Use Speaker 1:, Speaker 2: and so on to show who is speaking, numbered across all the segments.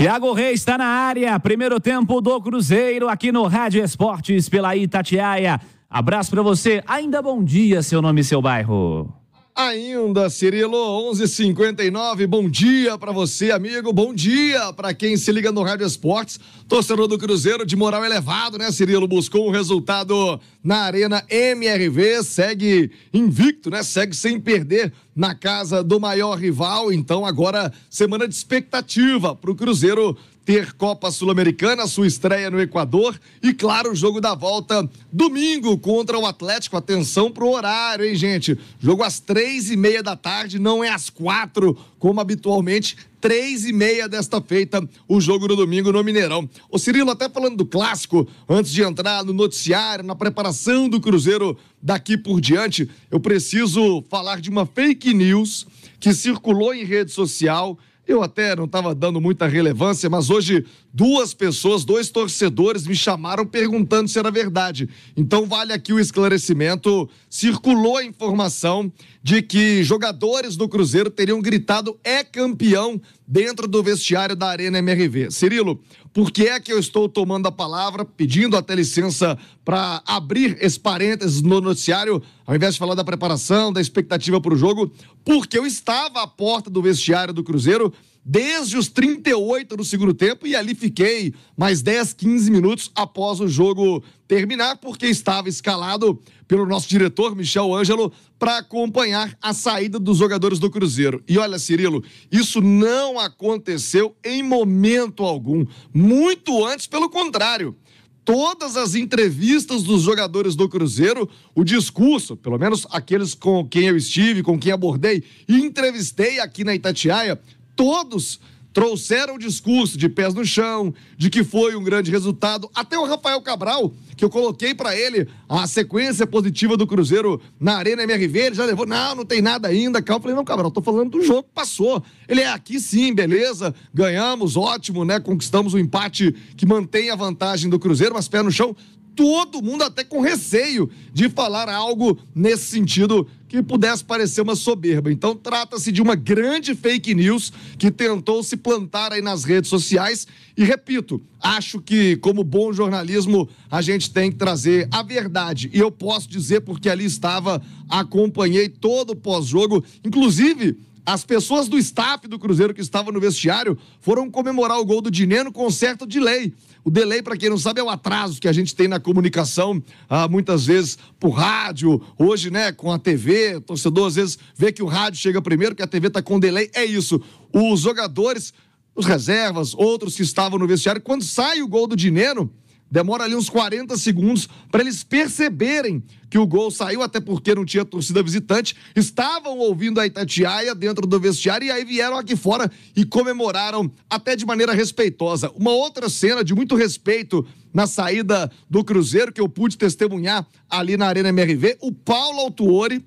Speaker 1: Tiago Reis está na área. Primeiro tempo do Cruzeiro aqui no Rádio Esportes pela Itatiaia. Abraço para você. Ainda bom dia, seu nome e seu bairro.
Speaker 2: Ainda, Cirilo, 11:59. Bom dia para você, amigo. Bom dia para quem se liga no Rádio Esportes. Torcedor do Cruzeiro de moral elevado, né, Cirilo? Buscou um resultado na Arena MRV, segue invicto, né? Segue sem perder na casa do maior rival. Então, agora, semana de expectativa para o Cruzeiro ter Copa Sul-Americana, sua estreia no Equador e, claro, o jogo da volta domingo contra o Atlético. Atenção pro horário, hein, gente? Jogo às três e meia da tarde, não é às quatro, como habitualmente, três e meia desta feita, o jogo no domingo no Mineirão. O Cirilo, até falando do clássico, antes de entrar no noticiário, na preparação do Cruzeiro daqui por diante, eu preciso falar de uma fake news que circulou em rede social eu até não estava dando muita relevância, mas hoje duas pessoas, dois torcedores me chamaram perguntando se era verdade. Então vale aqui o esclarecimento. Circulou a informação de que jogadores do Cruzeiro teriam gritado é campeão dentro do vestiário da Arena MRV. Cirilo, por que é que eu estou tomando a palavra, pedindo até licença para abrir esse parênteses no noticiário, ao invés de falar da preparação, da expectativa para o jogo? Porque eu estava à porta do vestiário do Cruzeiro desde os 38 do segundo tempo e ali fiquei mais 10, 15 minutos após o jogo terminar, porque estava escalado pelo nosso diretor, Michel Ângelo, para acompanhar a saída dos jogadores do Cruzeiro. E olha, Cirilo, isso não aconteceu em momento algum. Muito antes, pelo contrário todas as entrevistas dos jogadores do Cruzeiro, o discurso, pelo menos aqueles com quem eu estive, com quem abordei e entrevistei aqui na Itatiaia, todos trouxeram o discurso de pés no chão, de que foi um grande resultado. Até o Rafael Cabral, que eu coloquei para ele a sequência positiva do Cruzeiro na Arena MRV, ele já levou, não, não tem nada ainda, calma. Eu falei, não, Cabral, tô falando do jogo que passou. Ele é aqui sim, beleza, ganhamos, ótimo, né? Conquistamos o um empate que mantém a vantagem do Cruzeiro, mas pé no chão, todo mundo até com receio de falar algo nesse sentido que pudesse parecer uma soberba. Então, trata-se de uma grande fake news que tentou se plantar aí nas redes sociais. E repito, acho que, como bom jornalismo, a gente tem que trazer a verdade. E eu posso dizer, porque ali estava, acompanhei todo o pós-jogo, inclusive as pessoas do staff do Cruzeiro que estavam no vestiário foram comemorar o gol do Dineno com um certo delay. O delay, para quem não sabe, é o atraso que a gente tem na comunicação, ah, muitas vezes por rádio, hoje, né, com a TV. O torcedor às vezes vê que o rádio chega primeiro, que a TV tá com delay. É isso. Os jogadores, os reservas, outros que estavam no vestiário, quando sai o gol do Dineno, Demora ali uns 40 segundos para eles perceberem que o gol saiu, até porque não tinha torcida visitante. Estavam ouvindo a Itatiaia dentro do vestiário e aí vieram aqui fora e comemoraram até de maneira respeitosa. Uma outra cena de muito respeito na saída do Cruzeiro que eu pude testemunhar ali na Arena MRV, o Paulo Autuori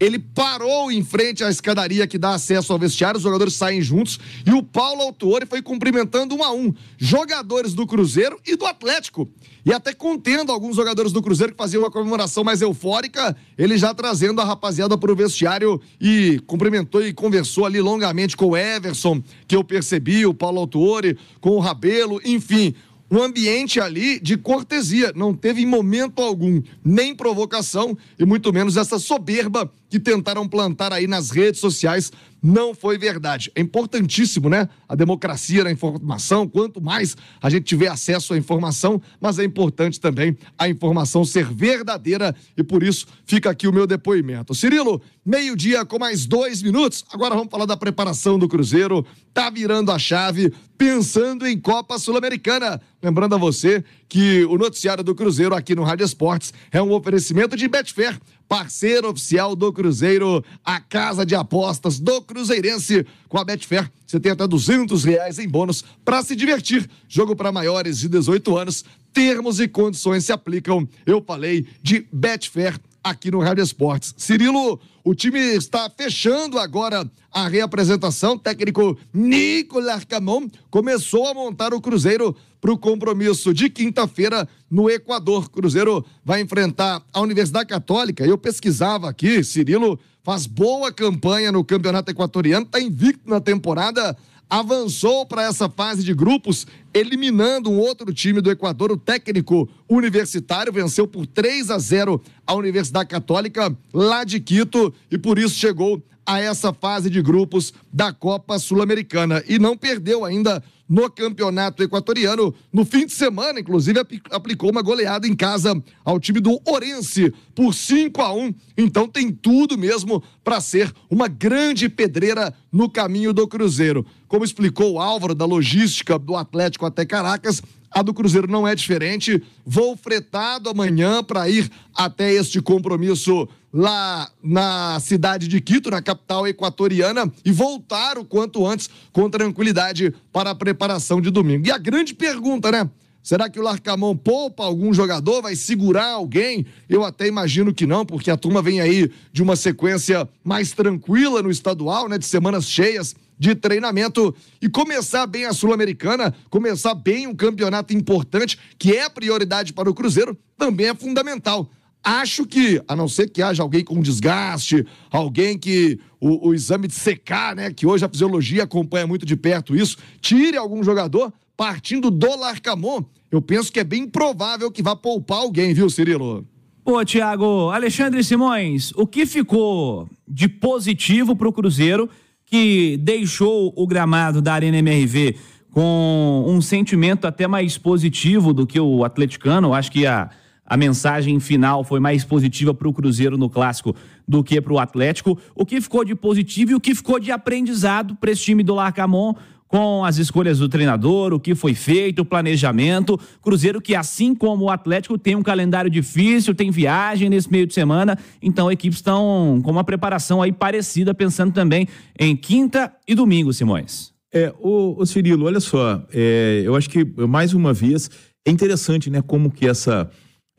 Speaker 2: ele parou em frente à escadaria que dá acesso ao vestiário, os jogadores saem juntos e o Paulo Autuori foi cumprimentando um a um jogadores do Cruzeiro e do Atlético. E até contendo alguns jogadores do Cruzeiro que faziam uma comemoração mais eufórica, ele já trazendo a rapaziada para o vestiário e cumprimentou e conversou ali longamente com o Everson, que eu percebi, o Paulo Autuori, com o Rabelo, enfim um ambiente ali de cortesia. Não teve em momento algum nem provocação e muito menos essa soberba que tentaram plantar aí nas redes sociais não foi verdade. É importantíssimo, né? A democracia na informação, quanto mais a gente tiver acesso à informação, mas é importante também a informação ser verdadeira e por isso fica aqui o meu depoimento. Cirilo, meio-dia com mais dois minutos. Agora vamos falar da preparação do Cruzeiro. Tá virando a chave, pensando em Copa Sul-Americana. Lembrando a você que o noticiário do Cruzeiro aqui no Rádio Esportes é um oferecimento de Betfair parceiro oficial do Cruzeiro, a casa de apostas do Cruzeirense. Com a Betfair, você tem até 200 reais em bônus para se divertir. Jogo para maiores de 18 anos. Termos e condições se aplicam. Eu falei de Betfair aqui no Rádio Esportes. Cirilo, o time está fechando agora a reapresentação. técnico Nicolas Camon começou a montar o Cruzeiro para o compromisso de quinta-feira no Equador. Cruzeiro vai enfrentar a Universidade Católica. Eu pesquisava aqui, Cirilo faz boa campanha no Campeonato Equatoriano, está invicto na temporada avançou para essa fase de grupos, eliminando um outro time do Equador, o técnico universitário, venceu por 3 a 0 a Universidade Católica lá de Quito e por isso chegou a essa fase de grupos da Copa Sul-Americana e não perdeu ainda no Campeonato Equatoriano. No fim de semana, inclusive, aplicou uma goleada em casa ao time do Orense por 5 a 1. Então tem tudo mesmo para ser uma grande pedreira no caminho do Cruzeiro. Como explicou o Álvaro da logística do Atlético até Caracas, a do Cruzeiro não é diferente. Vou fretado amanhã para ir até este compromisso lá na cidade de Quito, na capital equatoriana, e voltar o quanto antes com tranquilidade para a preparação de domingo. E a grande pergunta, né? Será que o Larcamão poupa algum jogador? Vai segurar alguém? Eu até imagino que não, porque a turma vem aí de uma sequência mais tranquila no estadual, né? De semanas cheias de treinamento e começar bem a Sul-Americana, começar bem um campeonato importante, que é prioridade para o Cruzeiro, também é fundamental Acho que, a não ser que haja alguém com desgaste, alguém que o, o exame de secar, né? Que hoje a fisiologia acompanha muito de perto isso, tire algum jogador partindo do Larcamon. Eu penso que é bem provável que vá poupar alguém, viu, Cirilo?
Speaker 1: Ô, Tiago, Alexandre Simões, o que ficou de positivo para o Cruzeiro que deixou o gramado da Arena MRV com um sentimento até mais positivo do que o atleticano? Acho que a a mensagem final foi mais positiva para o Cruzeiro no Clássico do que para o Atlético. O que ficou de positivo e o que ficou de aprendizado para esse time do Larcamon com as escolhas do treinador, o que foi feito, o planejamento. Cruzeiro que, assim como o Atlético, tem um calendário difícil, tem viagem nesse meio de semana. Então, equipes estão com uma preparação aí parecida, pensando também em quinta e domingo, Simões. É, o, o Cirilo, olha só, é, eu acho que mais uma vez é interessante, né, como que essa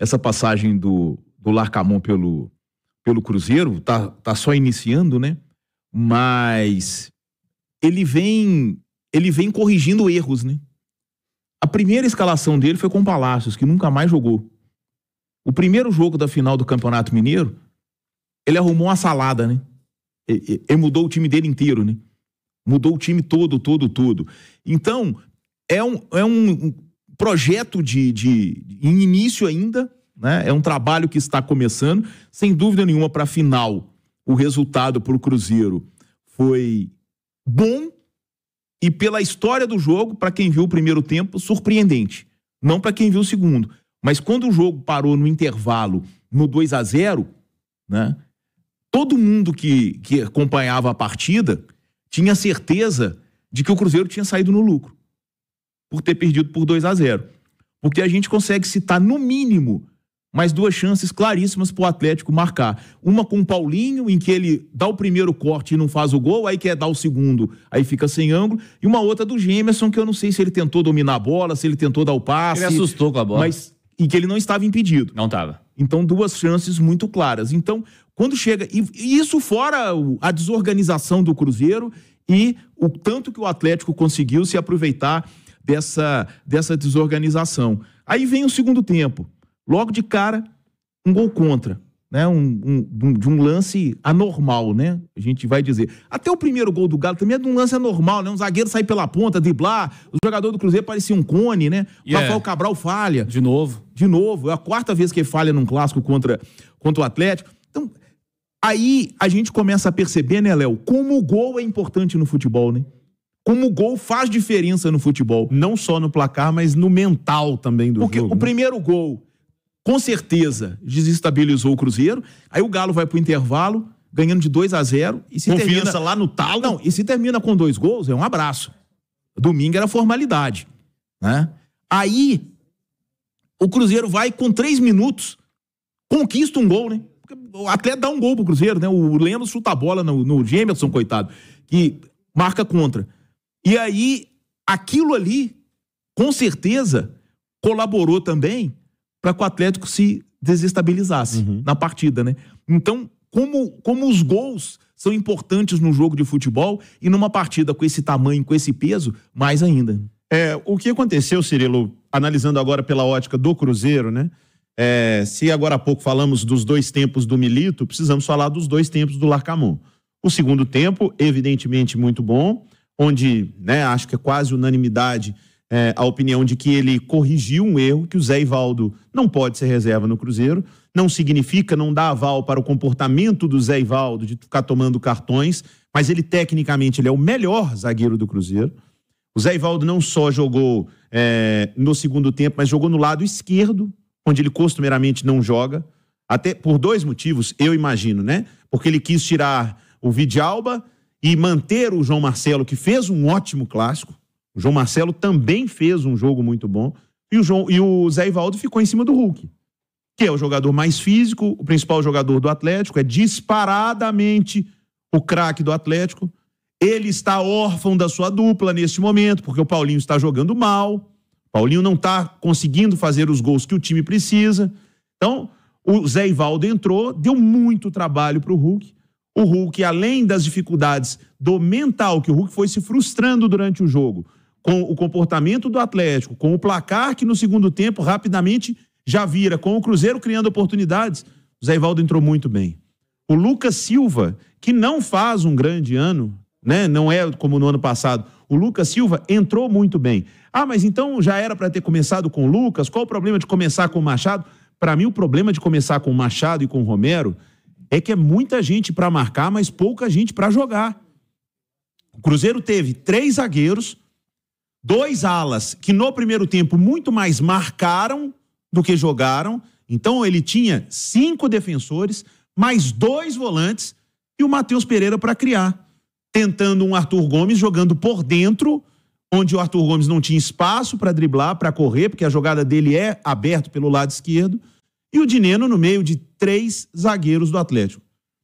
Speaker 1: essa passagem
Speaker 3: do, do Larcamon pelo, pelo Cruzeiro, tá, tá só iniciando, né? Mas ele vem ele vem corrigindo erros, né? A primeira escalação dele foi com o Palácios, que nunca mais jogou. O primeiro jogo da final do Campeonato Mineiro, ele arrumou uma salada, né? Ele mudou o time dele inteiro, né? Mudou o time todo, todo, todo. Então, é um, é um, projeto de, de, em início ainda, né? É um trabalho que está começando. Sem dúvida nenhuma, para a final, o resultado para o Cruzeiro foi bom e pela história do jogo, para quem viu o primeiro tempo, surpreendente. Não para quem viu o segundo. Mas quando o jogo parou no intervalo, no 2 a 0 né? Todo mundo que, que acompanhava a partida tinha certeza de que o Cruzeiro tinha saído no lucro por ter perdido por 2 a 0 Porque a gente consegue citar, no mínimo, mais duas chances claríssimas para o Atlético marcar. Uma com o Paulinho, em que ele dá o primeiro corte e não faz o gol, aí quer dar o segundo, aí fica sem ângulo. E uma outra do Gemerson, que eu não sei se ele tentou dominar a bola, se ele tentou dar o passe. Ele assustou com a bola. Mas, e que ele não estava impedido. Não estava. Então, duas chances muito claras. Então, quando chega. E, e isso fora a desorganização do Cruzeiro e o tanto que o Atlético conseguiu se aproveitar dessa, dessa desorganização. Aí vem o segundo tempo. Logo de cara, um gol contra. Né, um, um, de um lance anormal, né? A gente vai dizer. Até o primeiro gol do Galo também é de um lance anormal, né? Um zagueiro sair pela ponta, driblar. O jogador do Cruzeiro parecia um cone, né? Yeah. É. Rafael Cabral falha. De novo. De novo. É a quarta vez que ele falha num clássico contra, contra o Atlético. Então, aí a gente começa a perceber, né, Léo, como o gol é importante no futebol, né? como o gol faz diferença no futebol. Não só no placar, mas no mental também do Porque jogo. Porque o né? primeiro gol, com certeza, desestabilizou o Cruzeiro. Aí o Galo vai pro intervalo, ganhando de 2 a 0 e se Confiança termina... lá no talo. Não, e se termina com dois gols, é um abraço. Domingo era formalidade, né? Aí o Cruzeiro vai com três minutos, conquista um gol, né? Até dá um gol pro Cruzeiro, né? O Lemos chuta a bola no, no coitado, que marca contra. E aí, aquilo ali, com certeza, colaborou também para que o Atlético se desestabilizasse uhum. na partida, né? Então, como, como os gols são importantes no jogo de futebol e numa partida com esse tamanho, com esse peso, mais ainda. É, o que aconteceu, Cirilo, analisando agora pela ótica do Cruzeiro, né? É, se agora há pouco falamos dos dois tempos do Milito, precisamos falar dos dois tempos do Larcamon. O segundo tempo, evidentemente, muito bom onde né, acho que é quase unanimidade é, a opinião de que ele corrigiu um erro, que o Zé Ivaldo não pode ser reserva no Cruzeiro. Não significa, não dá aval para o comportamento do Zé Ivaldo de ficar tomando cartões, mas ele tecnicamente ele é o melhor zagueiro do Cruzeiro. O Zé Ivaldo não só jogou é, no segundo tempo, mas jogou no lado esquerdo, onde ele costumeiramente não joga. Até por dois motivos, eu imagino, né? Porque ele quis tirar o Vidalba e manter o João Marcelo, que fez um ótimo clássico. O João Marcelo também fez um jogo muito bom. E o, João, e o Zé Ivaldo ficou em cima do Hulk, que é o jogador mais físico, o principal jogador do Atlético, é disparadamente o craque do Atlético. Ele está órfão da sua dupla neste momento, porque o Paulinho está jogando mal. Paulinho não está conseguindo fazer os gols que o time precisa. Então, o Zé Ivaldo entrou, deu muito trabalho para o Hulk o Hulk, além das dificuldades do mental, que o Hulk foi se frustrando durante o jogo, com o comportamento do Atlético, com o placar que no segundo tempo rapidamente já vira, com o Cruzeiro criando oportunidades, o Zé Ivaldo entrou muito bem. O Lucas Silva, que não faz um grande ano, né? não é como no ano passado, o Lucas Silva entrou muito bem. Ah, mas então já era para ter começado com o Lucas? Qual o problema de começar com o Machado? Para mim, o problema de começar com o Machado e com o Romero é que é muita gente para marcar, mas pouca gente para jogar. O Cruzeiro teve três zagueiros, dois alas que no primeiro tempo muito mais marcaram do que jogaram. Então ele tinha cinco defensores, mais dois volantes e o Matheus Pereira para criar, tentando um Arthur Gomes jogando por dentro, onde o Arthur Gomes não tinha espaço para driblar, para correr, porque a jogada dele é aberto pelo lado esquerdo e o Dineno no meio de três zagueiros do Atlético.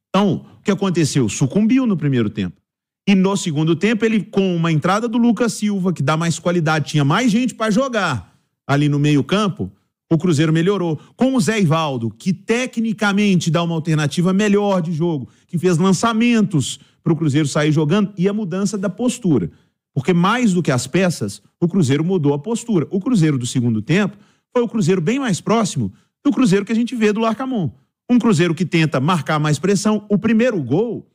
Speaker 3: Então, o que aconteceu? Sucumbiu no primeiro tempo. E no segundo tempo, ele, com uma entrada do Lucas Silva, que dá mais qualidade, tinha mais gente para jogar ali no meio-campo, o Cruzeiro melhorou. Com o Zé Ivaldo, que tecnicamente dá uma alternativa melhor de jogo, que fez lançamentos para o Cruzeiro sair jogando, e a mudança da postura. Porque mais do que as peças, o Cruzeiro mudou a postura. O Cruzeiro do segundo tempo foi o Cruzeiro bem mais próximo do Cruzeiro que a gente vê do Larcamon. Um Cruzeiro que tenta marcar mais pressão. O primeiro gol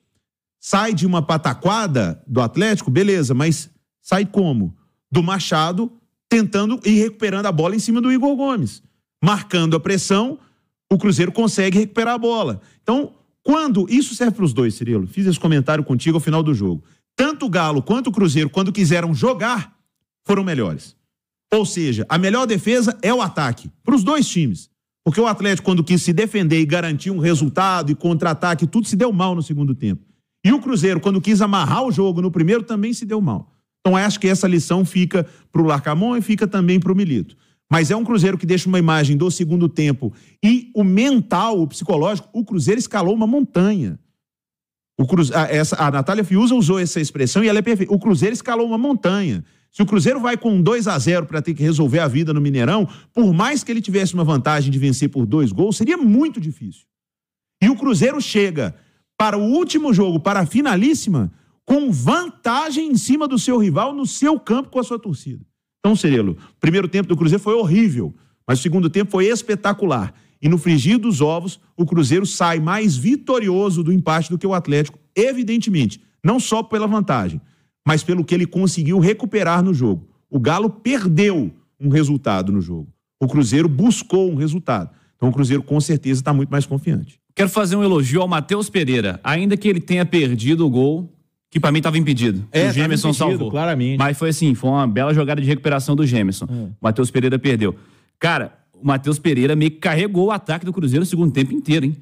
Speaker 3: sai de uma pataquada do Atlético, beleza, mas sai como? Do Machado tentando e recuperando a bola em cima do Igor Gomes. Marcando a pressão, o Cruzeiro consegue recuperar a bola. Então, quando. Isso serve para os dois, Cirilo. Fiz esse comentário contigo ao final do jogo. Tanto o Galo quanto o Cruzeiro, quando quiseram jogar, foram melhores. Ou seja, a melhor defesa é o ataque para os dois times. Porque o Atlético, quando quis se defender e garantir um resultado e contra-ataque, tudo se deu mal no segundo tempo. E o Cruzeiro, quando quis amarrar o jogo no primeiro, também se deu mal. Então acho que essa lição fica para o Larcamon e fica também para o Milito. Mas é um Cruzeiro que deixa uma imagem do segundo tempo. E o mental, o psicológico, o Cruzeiro escalou uma montanha. O Cruze... a, essa, a Natália Fiuza usou essa expressão e ela é perfeita. O Cruzeiro escalou uma montanha. Se o Cruzeiro vai com 2 a 0 para ter que resolver a vida no Mineirão, por mais que ele tivesse uma vantagem de vencer por dois gols, seria muito difícil. E o Cruzeiro chega para o último jogo, para a finalíssima, com vantagem em cima do seu rival no seu campo com a sua torcida. Então, Cirelo, o primeiro tempo do Cruzeiro foi horrível, mas o segundo tempo foi espetacular. E no frigir dos ovos, o Cruzeiro sai mais vitorioso do empate do que o Atlético, evidentemente, não só pela vantagem, mas pelo que ele conseguiu recuperar no jogo. O Galo perdeu um resultado no jogo. O Cruzeiro buscou um resultado. Então o Cruzeiro com certeza
Speaker 1: está muito mais confiante. Quero fazer um elogio ao Matheus Pereira. Ainda que ele tenha perdido o gol, que para mim estava impedido. É, o Gemerson impedido, salvou. Claramente. Mas foi assim, foi uma bela jogada de recuperação do Gemerson. É. O Matheus Pereira perdeu. Cara, o Matheus Pereira meio que carregou o ataque do Cruzeiro o segundo tempo inteiro, hein?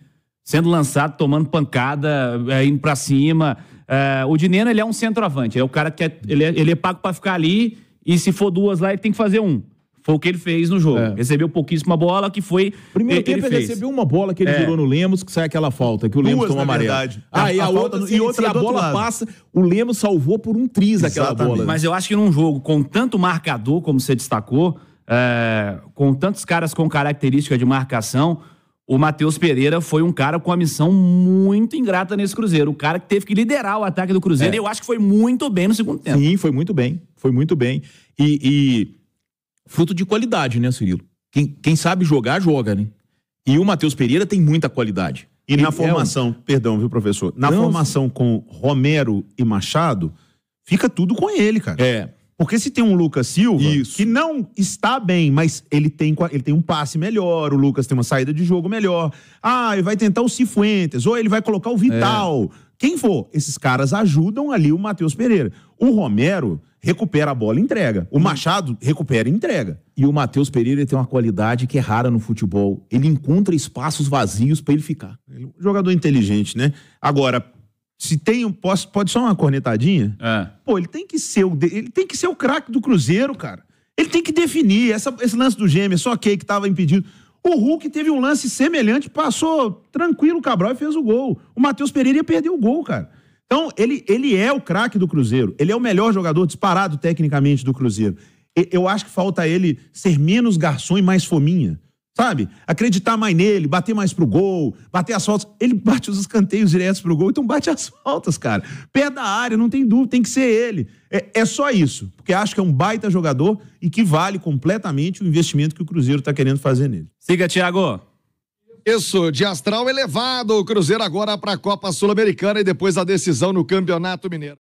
Speaker 1: Sendo lançado, tomando pancada, é, indo para cima, é, o Dineno, ele é um centroavante. Ele é o cara que é, ele, é, ele é pago para ficar ali e se for duas lá, ele tem que fazer um. Foi o que ele fez no jogo. É. Recebeu pouquíssima bola, que foi. Primeiro tempo ele, ele recebeu uma
Speaker 3: bola que ele é. girou no Lemos, que sai aquela falta, que o Lemos tomou amarelo. Verdade. Ah, e a, a outra, e outra se a bola passa, o Lemos salvou por um triz aquela bola. Mas eu
Speaker 1: acho que num jogo com tanto marcador, como você destacou, é, com tantos caras com característica de marcação, o Matheus Pereira foi um cara com a missão muito ingrata nesse Cruzeiro. O cara que teve que liderar o ataque do Cruzeiro. É. E eu acho
Speaker 3: que foi muito bem no segundo tempo. Sim, foi muito bem. Foi muito bem. E, e... fruto de qualidade, né, Cirilo? Quem, quem sabe jogar, joga, né? E o Matheus Pereira tem muita qualidade. E na formação, é um... perdão, viu, professor? Na Não, formação com Romero e Machado, fica tudo com ele, cara. É. Porque se tem um Lucas Silva Isso. que não está bem, mas ele tem, ele tem um passe melhor, o Lucas tem uma saída de jogo melhor. Ah, ele vai tentar o Cifuentes, ou ele vai colocar o Vital. É. Quem for, esses caras ajudam ali o Matheus Pereira. O Romero recupera a bola e entrega. O hum. Machado recupera e entrega. E o Matheus Pereira tem uma qualidade que é rara no futebol. Ele encontra espaços vazios para ele ficar. É jogador inteligente, né? Agora, se tem um posse, pode só uma cornetadinha? É. Pô, ele tem que ser o, ele tem que ser o craque do Cruzeiro, cara. Ele tem que definir. Essa, esse lance do Gêmeo, é só que que estava impedido. O Hulk teve um lance semelhante, passou tranquilo o Cabral e fez o gol. O Matheus Pereira ia perder o gol, cara. Então, ele, ele é o craque do Cruzeiro. Ele é o melhor jogador disparado tecnicamente do Cruzeiro. Eu acho que falta ele ser menos garçom e mais fominha. Sabe? Acreditar mais nele, bater mais pro gol, bater as faltas. Ele bate os escanteios diretos pro gol, então bate as faltas, cara. Pé da área, não tem dúvida, tem que ser ele. É, é só isso, porque acho que é um baita jogador e que
Speaker 2: vale completamente o investimento que o Cruzeiro tá querendo fazer nele. Siga, Thiago. Isso, de astral elevado. O Cruzeiro agora para a Copa Sul-Americana e depois a decisão no Campeonato Mineiro.